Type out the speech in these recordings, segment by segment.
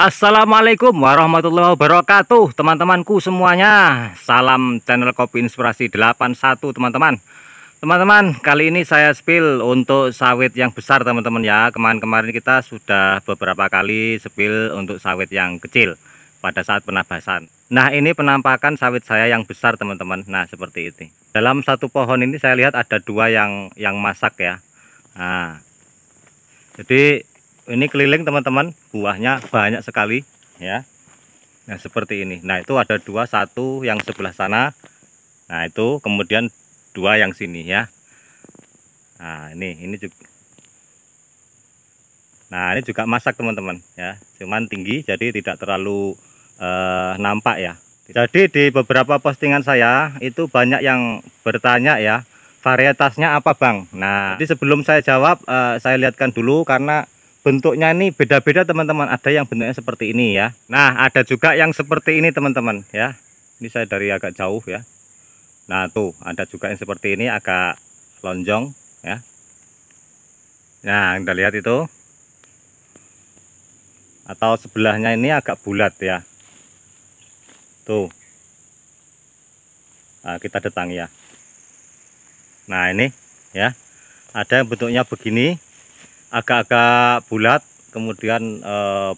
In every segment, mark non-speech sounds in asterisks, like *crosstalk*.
Assalamualaikum warahmatullahi wabarakatuh teman-temanku semuanya salam channel kopi inspirasi 81 teman-teman teman-teman kali ini saya spill untuk sawit yang besar teman-teman ya kemarin-kemarin kita sudah beberapa kali spill untuk sawit yang kecil pada saat penabasan nah ini penampakan sawit saya yang besar teman-teman nah seperti ini dalam satu pohon ini saya lihat ada dua yang yang masak ya nah jadi ini keliling teman-teman buahnya banyak sekali ya nah seperti ini nah itu ada dua satu yang sebelah sana nah itu kemudian dua yang sini ya nah ini ini juga nah ini juga masak teman-teman ya cuman tinggi jadi tidak terlalu eh, nampak ya jadi di beberapa postingan saya itu banyak yang bertanya ya varietasnya apa bang nah jadi sebelum saya jawab eh, saya lihatkan dulu karena bentuknya ini beda-beda teman-teman ada yang bentuknya seperti ini ya nah ada juga yang seperti ini teman-teman ya ini saya dari agak jauh ya nah tuh ada juga yang seperti ini agak lonjong ya nah kita lihat itu atau sebelahnya ini agak bulat ya tuh nah, kita datang ya nah ini ya ada yang bentuknya begini agak-agak bulat kemudian e,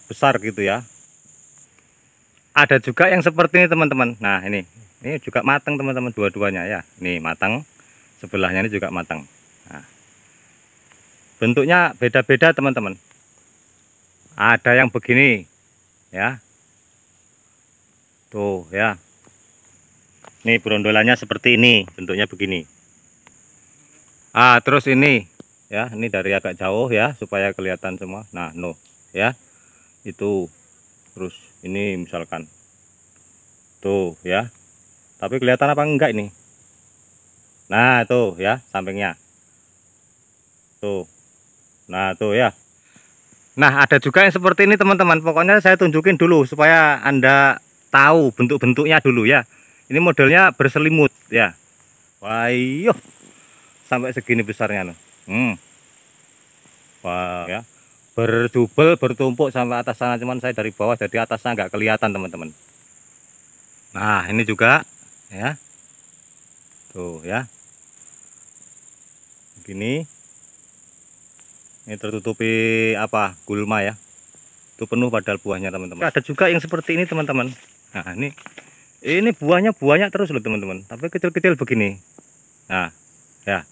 besar gitu ya ada juga yang seperti ini teman-teman nah ini ini juga matang teman-teman dua-duanya ya ini matang sebelahnya ini juga matang nah, bentuknya beda-beda teman-teman ada yang begini ya tuh ya ini berondolannya seperti ini bentuknya begini ah terus ini ya ini dari agak jauh ya supaya kelihatan semua nah no ya itu terus ini misalkan tuh ya tapi kelihatan apa enggak ini nah tuh ya sampingnya tuh nah tuh ya nah ada juga yang seperti ini teman-teman pokoknya saya tunjukin dulu supaya anda tahu bentuk-bentuknya dulu ya ini modelnya berselimut ya wah iya. sampai segini besarnya loh hmm. Wah, ya. Berdubel, bertumpuk sampai atas sana cuman saya dari bawah jadi atasnya nggak kelihatan, teman-teman. Nah, ini juga ya. Tuh, ya. Begini. Ini tertutupi apa? Gulma ya. Itu penuh padahal buahnya, teman-teman. Ada juga yang seperti ini, teman-teman. Nah, ini ini buahnya buahnya terus loh, teman-teman. Tapi kecil-kecil begini. Nah, ya.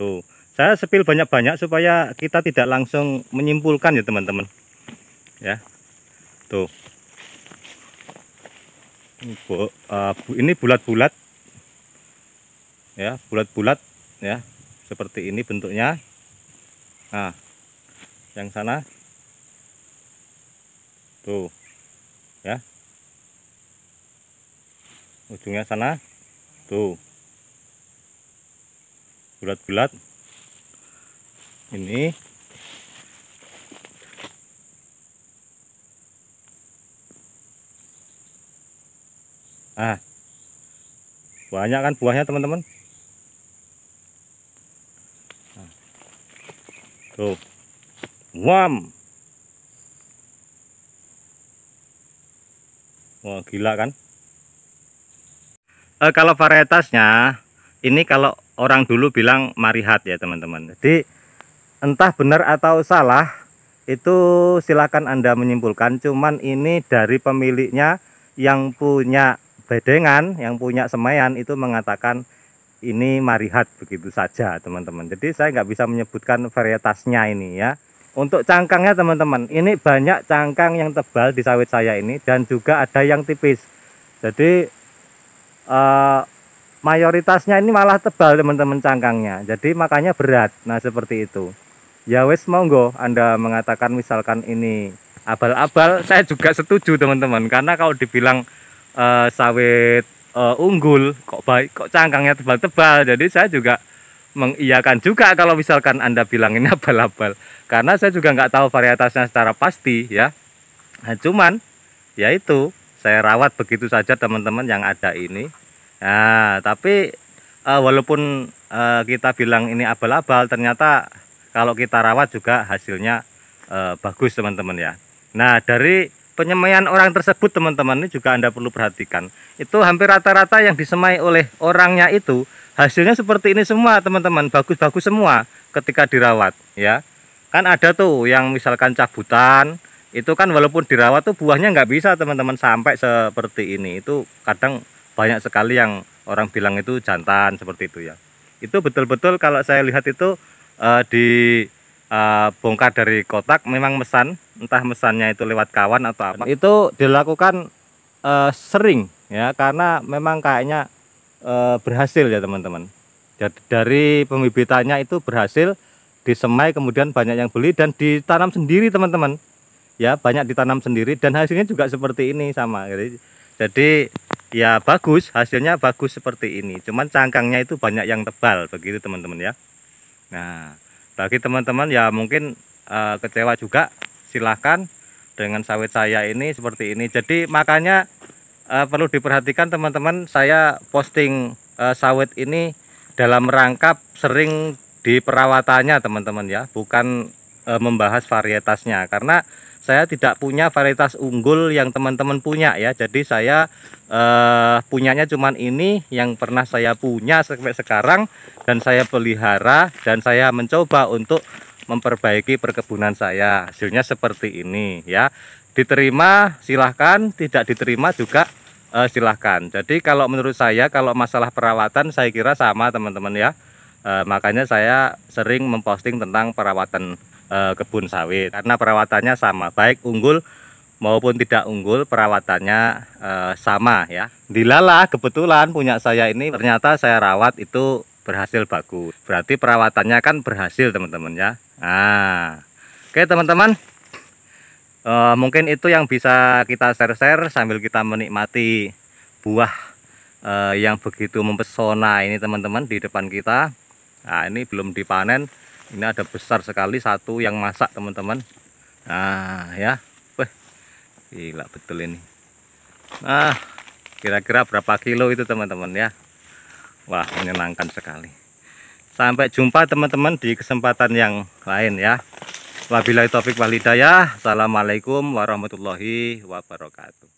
Tuh saya sepil banyak-banyak supaya kita tidak langsung menyimpulkan ya teman-teman ya tuh eh, ini bulat-bulat ya bulat-bulat ya seperti ini bentuknya nah yang sana tuh ya ujungnya sana tuh bulat-bulat ini ah banyak kan buahnya teman-teman ah. tuh wam wah gila kan e, kalau varietasnya ini kalau orang dulu bilang marihat ya teman-teman jadi entah benar atau salah itu silakan Anda menyimpulkan cuman ini dari pemiliknya yang punya bedengan yang punya semayan itu mengatakan ini marihat begitu saja teman-teman jadi saya nggak bisa menyebutkan varietasnya ini ya untuk cangkangnya teman-teman ini banyak cangkang yang tebal di sawit saya ini dan juga ada yang tipis jadi uh, mayoritasnya ini malah tebal teman-teman cangkangnya jadi makanya berat nah seperti itu ya wes monggo Anda mengatakan misalkan ini abal-abal *laughs* saya juga setuju teman-teman karena kalau dibilang uh, sawit uh, unggul kok baik kok cangkangnya tebal-tebal jadi saya juga mengiyakan juga kalau misalkan Anda bilang ini *laughs* abal-abal karena saya juga nggak tahu varietasnya secara pasti ya nah, cuman ya itu saya rawat begitu saja teman-teman yang ada ini nah tapi uh, walaupun uh, kita bilang ini abal-abal ternyata kalau kita rawat juga hasilnya eh, bagus teman-teman ya nah dari penyemaian orang tersebut teman-teman ini juga anda perlu perhatikan itu hampir rata-rata yang disemai oleh orangnya itu hasilnya seperti ini semua teman-teman bagus-bagus semua ketika dirawat ya kan ada tuh yang misalkan cabutan itu kan walaupun dirawat tuh buahnya nggak bisa teman-teman sampai seperti ini itu kadang banyak sekali yang orang bilang itu jantan seperti itu ya itu betul-betul kalau saya lihat itu uh, di uh, bongkar dari kotak memang mesan entah mesannya itu lewat kawan atau apa itu dilakukan uh, sering ya karena memang kayaknya uh, berhasil ya teman-teman jadi dari pembibitannya itu berhasil disemai kemudian banyak yang beli dan ditanam sendiri teman-teman ya banyak ditanam sendiri dan hasilnya juga seperti ini sama jadi, jadi ya bagus hasilnya bagus seperti ini cuman cangkangnya itu banyak yang tebal begitu teman-teman ya Nah, bagi teman-teman ya mungkin uh, kecewa juga, silahkan dengan sawit saya ini seperti ini. Jadi makanya uh, perlu diperhatikan teman-teman, saya posting uh, sawit ini dalam rangkap sering di perawatannya teman-teman ya, bukan uh, membahas varietasnya karena saya tidak punya varietas unggul yang teman-teman punya ya. Jadi saya uh, punyanya cuman ini yang pernah saya punya sampai sekarang dan saya pelihara dan saya mencoba untuk memperbaiki perkebunan saya hasilnya seperti ini ya diterima silahkan tidak diterima juga uh, silahkan jadi kalau menurut saya kalau masalah perawatan saya kira sama teman-teman ya uh, makanya saya sering memposting tentang perawatan uh, kebun sawit karena perawatannya sama baik unggul maupun tidak unggul perawatannya e, sama ya. Dilalah kebetulan punya saya ini ternyata saya rawat itu berhasil bagus. Berarti perawatannya kan berhasil teman-teman ya. Nah, oke teman-teman. E, mungkin itu yang bisa kita share-share sambil kita menikmati buah e, yang begitu mempesona ini teman-teman di depan kita. Nah, ini belum dipanen. Ini ada besar sekali satu yang masak teman-teman. Nah, ya gila betul ini nah kira-kira berapa kilo itu teman-teman ya wah menyenangkan sekali sampai jumpa teman-teman di kesempatan yang lain ya wabillahi taufik walidayah assalamualaikum warahmatullahi wabarakatuh